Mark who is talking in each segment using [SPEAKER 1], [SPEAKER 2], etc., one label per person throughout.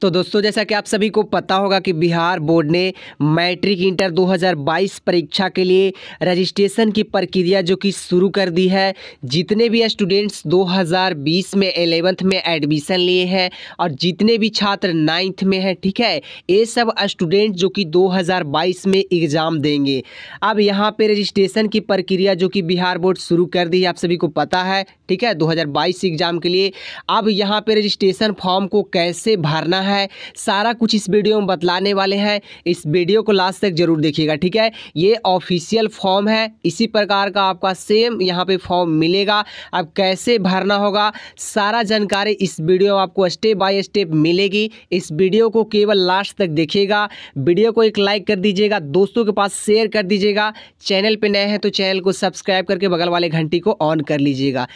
[SPEAKER 1] तो दोस्तों जैसा कि आप सभी को पता होगा कि बिहार बोर्ड ने मैट्रिक इंटर 2022 परीक्षा के लिए रजिस्ट्रेशन की प्रक्रिया जो कि शुरू कर दी है जितने भी स्टूडेंट्स 2020 में एलेवंथ में एडमिशन लिए हैं और जितने भी छात्र नाइन्थ में हैं ठीक है ये सब स्टूडेंट जो कि 2022 में एग्ज़ाम देंगे अब यहाँ पर रजिस्ट्रेशन की प्रक्रिया जो कि बिहार बोर्ड शुरू कर दी है आप सभी को पता है ठीक है 2022 एग्ज़ाम के लिए अब यहाँ पे रजिस्ट्रेशन फॉर्म को कैसे भरना है सारा कुछ इस वीडियो में बतलाने वाले हैं इस वीडियो को लास्ट तक जरूर देखिएगा ठीक है ये ऑफिशियल फॉर्म है इसी प्रकार का आपका सेम यहाँ पे फॉर्म मिलेगा अब कैसे भरना होगा सारा जानकारी इस वीडियो में आपको स्टेप बाय स्टेप मिलेगी इस वीडियो को केवल लास्ट तक देखिएगा वीडियो को एक लाइक कर दीजिएगा दोस्तों के पास शेयर कर दीजिएगा चैनल पर नए हैं तो चैनल को सब्सक्राइब करके बगल वाले घंटी को ऑन कर लीजिएगा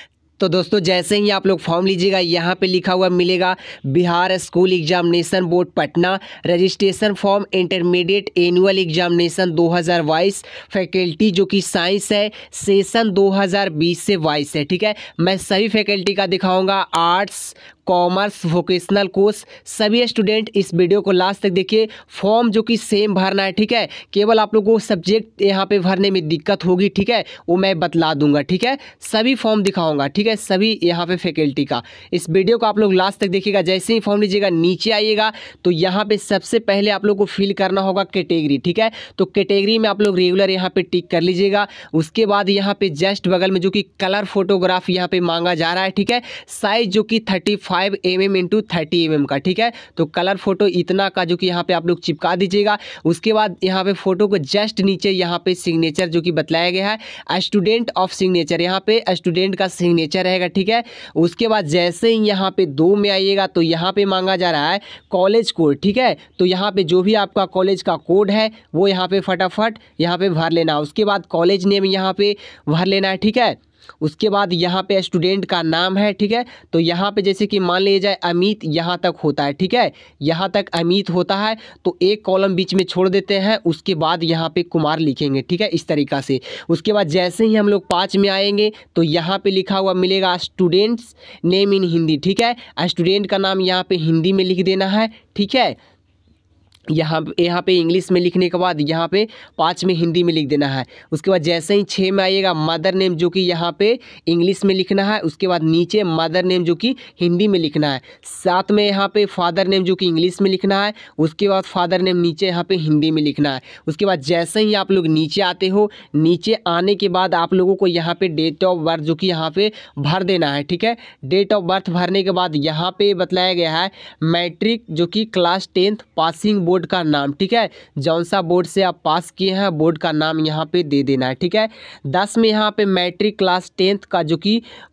[SPEAKER 1] तो दोस्तों जैसे ही आप लोग फॉर्म लीजिएगा यहाँ पे लिखा हुआ मिलेगा Bihar school examination board Patna registration form intermediate annual examination 2022 faculty जो कि साइंस है सेशन 2020 से बाईस है ठीक है मैं सभी फैकल्टी का दिखाऊंगा आर्ट्स कॉमर्स वोकेशनल कोर्स सभी स्टूडेंट इस वीडियो को लास्ट तक देखिए फॉर्म जो कि सेम भरना है ठीक है केवल आप लोगों को सब्जेक्ट यहाँ पे भरने में दिक्कत होगी ठीक है वो मैं बतला दूंगा ठीक है सभी फॉर्म दिखाऊंगा ठीक है सभी यहाँ पे फैकल्टी का इस वीडियो को आप लोग लास्ट तक देखिएगा जैसे ही फॉर्म लीजिएगा नीचे आइएगा तो यहाँ पर सबसे पहले आप लोग को फिल करना होगा कैटेगरी ठीक है तो कैटेगरी में आप लोग रेगुलर यहाँ पर टिक कर लीजिएगा उसके बाद यहाँ पर जस्ट बगल में जो कि कलर फोटोग्राफ यहाँ पर मांगा जा रहा है ठीक है साइज जो कि thirty five M M into thirty M M का ठीक है तो कलर फोटो इतना का जो कि यहाँ पे आप लोग चिपका दीजिएगा उसके बाद यहाँ पे फोटो को जस्ट नीचे यहाँ पे सिग्नेचर जो कि बतलाया गया है स्टूडेंट ऑफ सिग्नेचर यहाँ पे स्टूडेंट का सिग्नेचर रहेगा ठीक है उसके बाद जैसे ही यहाँ पे दो में आइएगा तो यहाँ पे मांगा जा रहा है कॉलेज कोड ठीक है तो यहाँ पे जो भी आपका कॉलेज का कोड है वो यहाँ पे फटाफट यहाँ पे भर लेना उसके बाद कॉलेज नेम यहाँ पे भर लेना है ठीक है उसके बाद यहाँ पे स्टूडेंट का नाम है ठीक है तो यहाँ पे जैसे कि मान लिया जाए अमित यहाँ तक होता है ठीक है यहाँ तक अमित होता है तो एक कॉलम बीच में छोड़ देते हैं उसके बाद यहाँ पे कुमार लिखेंगे ठीक है इस तरीका से उसके बाद जैसे ही हम लोग पाँच में आएंगे तो यहाँ पर लिखा हुआ मिलेगा स्टूडेंट्स नेम इन हिंदी ठीक है स्टूडेंट का नाम यहाँ पर हिंदी में लिख देना है ठीक है यहाँ यहाँ पे इंग्लिश में लिखने के बाद यहाँ पे पाँच में हिंदी में लिख देना है उसके बाद जैसे ही छः में आइएगा मदर नेम जो कि यहाँ पे इंग्लिश में लिखना है उसके बाद नीचे मदर नेम जो कि हिंदी में लिखना है सात में यहाँ पे फादर नेम जो कि इंग्लिश में लिखना है उसके बाद फादर नेम नीचे यहाँ पे हिंदी में लिखना है उसके बाद जैसे ही आप लोग नीचे आते हो नीचे आने के बाद आप लोगों को यहाँ पर डेट ऑफ बर्थ जो कि यहाँ पर भर देना है ठीक है डेट ऑफ बर्थ भरने के बाद यहाँ पर बतलाया गया है मैट्रिक जो कि क्लास टेंथ पासिंग बोर्ड का नाम ठीक है जौन सा बोर्ड से आप पास किए हैं बोर्ड का नाम यहाँ पे दे देना है ठीक है दस में यहाँ पे मैट्रिक क्लास टेंथ का जो कि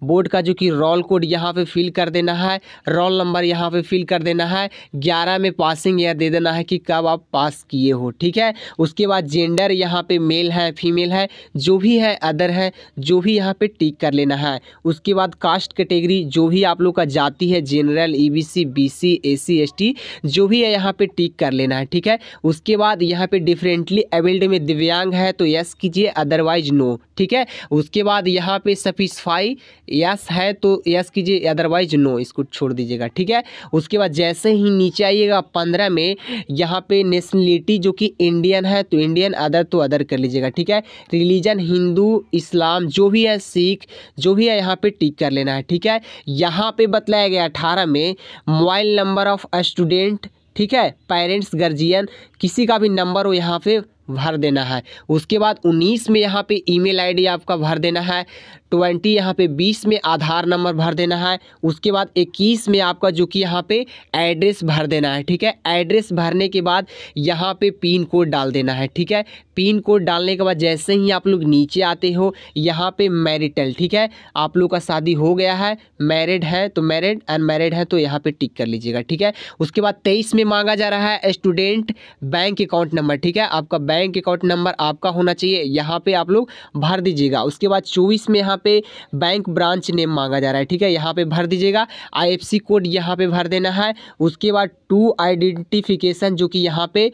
[SPEAKER 1] बोर्ड का जो कि रोल कोड यहाँ पे फिल कर देना है रोल नंबर यहाँ पे फिल कर देना है ग्यारह में पासिंग यह दे देना है कि कब आप पास किए हो ठीक है उसके बाद जेंडर यहाँ पे मेल है फीमेल है जो भी है अदर है जो भी यहाँ पे टिक कर लेना है उसके बाद कास्ट कैटेगरी जो भी आप लोग का जाति है general E B C B C S C S T जो भी है यहाँ पे टिक कर लेना देना है ठीक है उसके बाद यहाँ पे डिफरेंटली एबल्ड में दिव्यांग है तो यस कीजिए अदरवाइज नो ठीक है उसके बाद यहाँ पे सफिसफाई यस है तो यस कीजिए अदरवाइज नो इसको छोड़ दीजिएगा ठीक है उसके बाद जैसे ही नीचे आइएगा पंद्रह में यहाँ पे नेशनलिटी जो कि इंडियन है तो इंडियन अदर तो अदर कर लीजिएगा ठीक है रिलीजन हिंदू इस्लाम जो भी है सिख जो भी है यहाँ पे टिक कर लेना है ठीक है यहाँ पे बतलाया गया अठारह में मोबाइल नंबर ऑफ स्टूडेंट ठीक है पेरेंट्स गार्जियन किसी का भी नंबर हो यहाँ पे भर देना है उसके बाद 19 में यहाँ पे ईमेल आईडी आपका भर देना है 20 यहाँ पे 20 में आधार नंबर भर देना है उसके बाद 21 में आपका जो कि यहाँ पे एड्रेस भर देना है ठीक है एड्रेस भरने के बाद यहाँ पे पिन कोड डाल देना है ठीक है पिन कोड डालने के बाद जैसे ही आप लोग नीचे आते हो यहाँ पे मैरिटल ठीक है आप लोग का शादी हो गया है मैरिड है तो मैरिड अनमैरिड है तो यहाँ पे टिक कर लीजिएगा ठीक है उसके बाद तेईस में मांगा जा रहा है स्टूडेंट बैंक अकाउंट नंबर ठीक है आपका बैंक बैंक अकाउंट नंबर आपका होना चाहिए यहाँ पे आप लोग भर दीजिएगा उसके बाद चौबीस में यहाँ पे बैंक ब्रांच नेम मांगा जा रहा है ठीक है यहाँ पे भर दीजिएगा आईएफसी कोड यहाँ पे भर देना है उसके बाद टू आइडेंटिफिकेशन जो कि यहाँ पे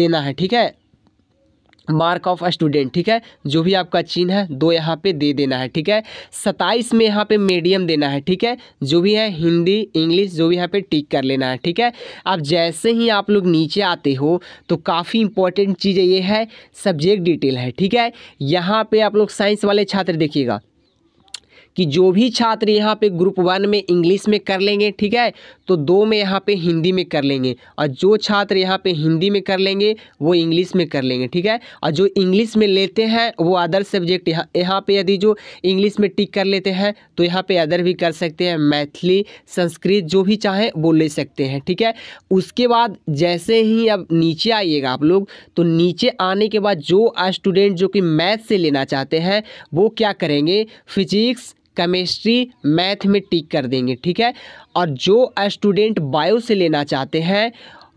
[SPEAKER 1] देना है ठीक है मार्क ऑफ स्टूडेंट ठीक है जो भी आपका चिन्ह है दो यहाँ पे दे देना है ठीक है सत्ताईस में यहाँ पे मीडियम देना है ठीक है जो भी है हिंदी इंग्लिश जो भी यहाँ पे टिक कर लेना है ठीक है अब जैसे ही आप लोग नीचे आते हो तो काफ़ी इंपॉर्टेंट चीज़ ये है सब्जेक्ट डिटेल है ठीक है यहाँ पे आप लोग साइंस वाले छात्र देखिएगा कि जो भी छात्र यहाँ पे ग्रुप वन में इंग्लिश में कर लेंगे ठीक है तो दो में यहाँ पे हिंदी में कर लेंगे और जो छात्र यहाँ पे हिंदी में कर लेंगे वो इंग्लिश में कर लेंगे ठीक है और जो इंग्लिश में लेते हैं वो अदर सब्जेक्ट यहाँ यहाँ पर यदि जो इंग्लिश में टिक कर लेते हैं तो यहाँ पर अदर भी कर सकते हैं मैथिली संस्कृत जो भी चाहें वो ले सकते हैं ठीक है उसके बाद जैसे ही अब नीचे आइएगा आप लोग तो नीचे आने के बाद जो स्टूडेंट जो कि मैथ से लेना चाहते हैं वो क्या करेंगे फिजिक्स केमिस्ट्री मैथ में टिक कर देंगे ठीक है और जो स्टूडेंट बायो से लेना चाहते हैं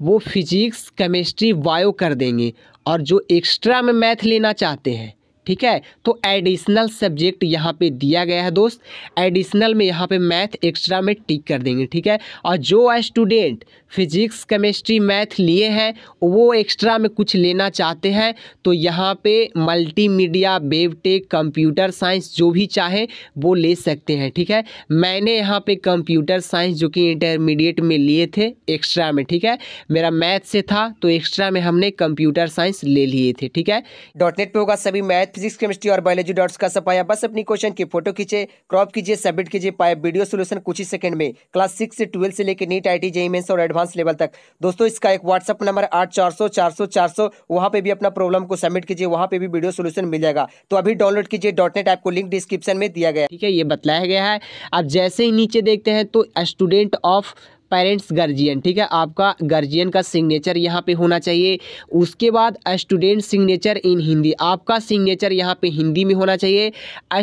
[SPEAKER 1] वो फिजिक्स केमिस्ट्री बायो कर देंगे और जो एक्स्ट्रा में मैथ लेना चाहते हैं ठीक है तो एडिशनल सब्जेक्ट यहाँ पे दिया गया है दोस्त एडिशनल में यहाँ पे मैथ एक्स्ट्रा में टिक कर देंगे ठीक है और जो स्टूडेंट फिजिक्स केमिस्ट्री मैथ लिए हैं वो एक्स्ट्रा में कुछ लेना चाहते हैं तो यहाँ पे मल्टीमीडिया बेवटेक कंप्यूटर साइंस जो भी चाहे वो ले सकते हैं ठीक है मैंने यहाँ पे कंप्यूटर साइंस जो कि इंटरमीडिएट में लिए थे एक्स्ट्रा में ठीक है मेरा मैथ से था तो एक्स्ट्रा में हमने कंप्यूटर साइंस ले लिए थे ठीक है डॉट नेट पर होगा सभी मैथ फिजिक्स केमिस्ट्री और बायोलॉजी डॉट्स का सफाया बस अपनी क्वेश्चन की फोटो खींचे क्रॉप कीजिए सबमिट कीजिए पाए वीडियो सोल्यूशन कुछ ही सेकंड में क्लास सिक्स से ट्वेल्थ से लेकर नीट आई टी मेन्स और एडवांस लेवल तक दोस्तों इसका एक व्हाट्सअप नंबर आठ चार सौ चार सौ चार सौ वहाँ पर भी अपना प्रॉब्लम को सबमिट कीजिए वहाँ पर भी वीडियो सोल्यूशन मिल जाएगा तो अभी डाउनलोड कीजिए डॉट नेट ऐप को लिंक डिस्क्रिप्शन में दिया गया ठीक है ये बताया गया है अब जैसे ही नीचे देखते हैं तो स्टूडेंट ऑफ पेरेंट्स गार्जियन ठीक है आपका गार्जियन का सिग्नेचर यहाँ पे होना चाहिए उसके बाद स्टूडेंट सिग्नेचर इन हिंदी आपका सिग्नेचर यहाँ पे हिंदी में होना चाहिए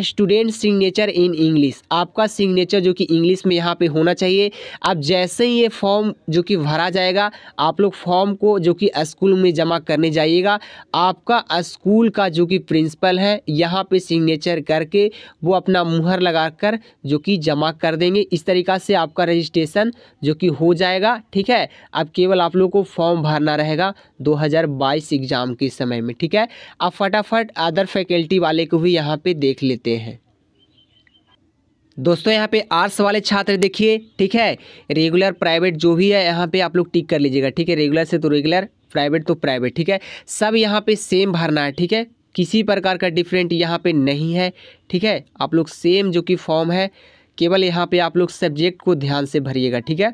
[SPEAKER 1] स्टूडेंट सिग्नेचर इन इंग्लिश आपका सिग्नेचर जो कि इंग्लिश में यहाँ पे होना चाहिए अब जैसे ही ये फॉर्म जो कि भरा जाएगा आप लोग फॉर्म को जो कि स्कूल में जमा करने जाइएगा आपका स्कूल का जो कि प्रिंसिपल है यहाँ पर सिग्नेचर करके वो अपना मुहर लगा जो कि जमा कर देंगे इस तरीका से आपका रजिस्ट्रेशन जो कि हो जाएगा ठीक है अब केवल आप लोगों को फॉर्म भरना रहेगा 2022 एग्ज़ाम के समय में ठीक है अब फटाफट अदर फैकल्टी वाले को भी यहाँ पे देख लेते हैं दोस्तों यहाँ पे आर्ट्स वाले छात्र देखिए ठीक है रेगुलर प्राइवेट जो भी है यहाँ पे आप लोग टिक कर लीजिएगा ठीक है रेगुलर से तो रेगुलर प्राइवेट तो प्राइवेट ठीक है सब यहाँ पे सेम भरना है ठीक है किसी प्रकार का डिफरेंट यहाँ पे नहीं है ठीक है आप लोग सेम जो कि फॉर्म है केवल यहाँ पे आप लोग सब्जेक्ट को ध्यान से भरिएगा ठीक है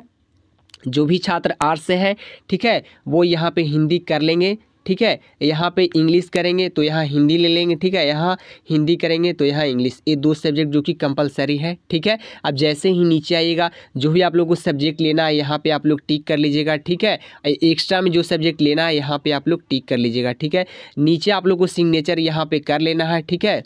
[SPEAKER 1] जो भी छात्र आर्ट्स से है ठीक है वो यहाँ पे हिंदी कर लेंगे ठीक है यहाँ पे इंग्लिश करेंगे तो यहाँ हिंदी ले लेंगे ठीक है यहाँ हिंदी करेंगे तो यहाँ इंग्लिश ये दो सब्जेक्ट जो कि कंपलसरी है ठीक है अब जैसे ही नीचे आइएगा जो भी आप लोग को सब्जेक्ट लेना है यहाँ पे आप लोग टिक कर लीजिएगा ठीक है एक्स्ट्रा में जो सब्जेक्ट लेना है यहाँ पे आप लोग टिक कर लीजिएगा ठीक है नीचे आप लोग को सिग्नेचर यहाँ पर कर लेना है ठीक है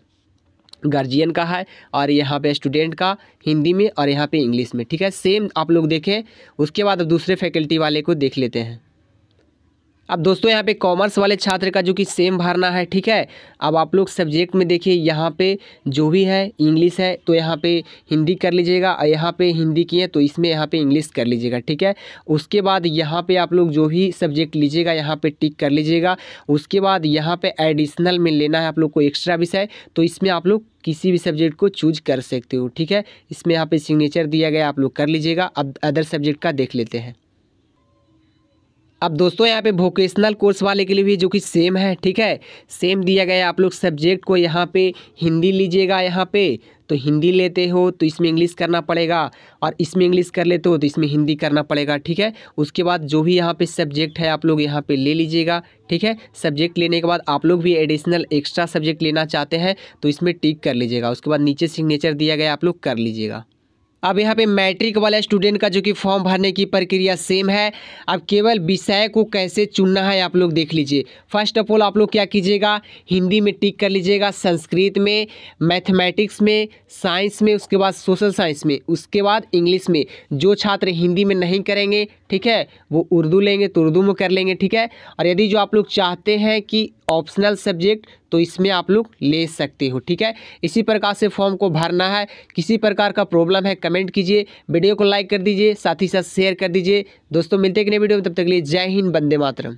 [SPEAKER 1] गार्जियन का है और यहाँ पे स्टूडेंट का हिंदी में और यहाँ पे इंग्लिश में ठीक है सेम आप लोग देखें उसके बाद दूसरे फैकल्टी वाले को देख लेते हैं अब दोस्तों यहाँ पे कॉमर्स वाले छात्र का जो कि सेम भरना है ठीक है अब आप लोग सब्जेक्ट में देखिए यहाँ पे जो भी है इंग्लिश है तो यहाँ पे हिंदी कर लीजिएगा और यहाँ पे हिंदी की है तो इसमें यहाँ पे इंग्लिश कर लीजिएगा ठीक है उसके बाद यहाँ पे आप लोग जो भी सब्जेक्ट लीजिएगा यहाँ पे टिक कर लीजिएगा उसके बाद यहाँ पर एडिशनल में लेना है आप लोग को एक्स्ट्रा विषय तो इसमें आप लोग किसी भी सब्जेक्ट को चूज कर सकते हो ठीक है इसमें यहाँ पर सिग्नेचर दिया गया आप लोग कर लीजिएगा अब अदर सब्जेक्ट का देख लेते हैं अब दोस्तों यहाँ पे वोकेशनल कोर्स वाले के लिए भी जो कि सेम है ठीक है सेम दिया गया आप लोग सब्जेक्ट को यहाँ पे हिंदी लीजिएगा यहाँ पे तो हिंदी लेते हो तो इसमें इंग्लिश करना पड़ेगा और इसमें इंग्लिश कर लेते हो तो इसमें हिंदी करना पड़ेगा ठीक है उसके बाद जो भी यहाँ पे सब्जेक्ट है आप लोग यहाँ पे ले लीजिएगा ठीक है सब्जेक्ट लेने के बाद आप लोग भी एडिशनल एक्स्ट्रा सब्जेक्ट लेना चाहते हैं तो इसमें टिक कर लीजिएगा उसके बाद नीचे सिग्नेचर दिया गया आप लोग कर लीजिएगा अब यहाँ पे मैट्रिक वाले स्टूडेंट का जो कि फॉर्म भरने की प्रक्रिया सेम है अब केवल विषय को कैसे चुनना है आप लोग देख लीजिए फर्स्ट ऑफ ऑल आप लोग क्या कीजिएगा हिंदी में टिक कर लीजिएगा संस्कृत में मैथमेटिक्स में साइंस में उसके बाद सोशल साइंस में उसके बाद इंग्लिश में जो छात्र हिंदी में नहीं करेंगे ठीक है वो उर्दू लेंगे तो उर्दू में कर लेंगे ठीक है और यदि जो आप लोग चाहते हैं कि ऑप्शनल सब्जेक्ट तो इसमें आप लोग ले सकते हो ठीक है इसी प्रकार से फॉर्म को भरना है किसी प्रकार का प्रॉब्लम है कमेंट कीजिए वीडियो को लाइक कर दीजिए साथ ही साथ शेयर कर दीजिए दोस्तों मिलते हैं कि नई वीडियो में तब तक के लिए जय हिंद बंदे मातरम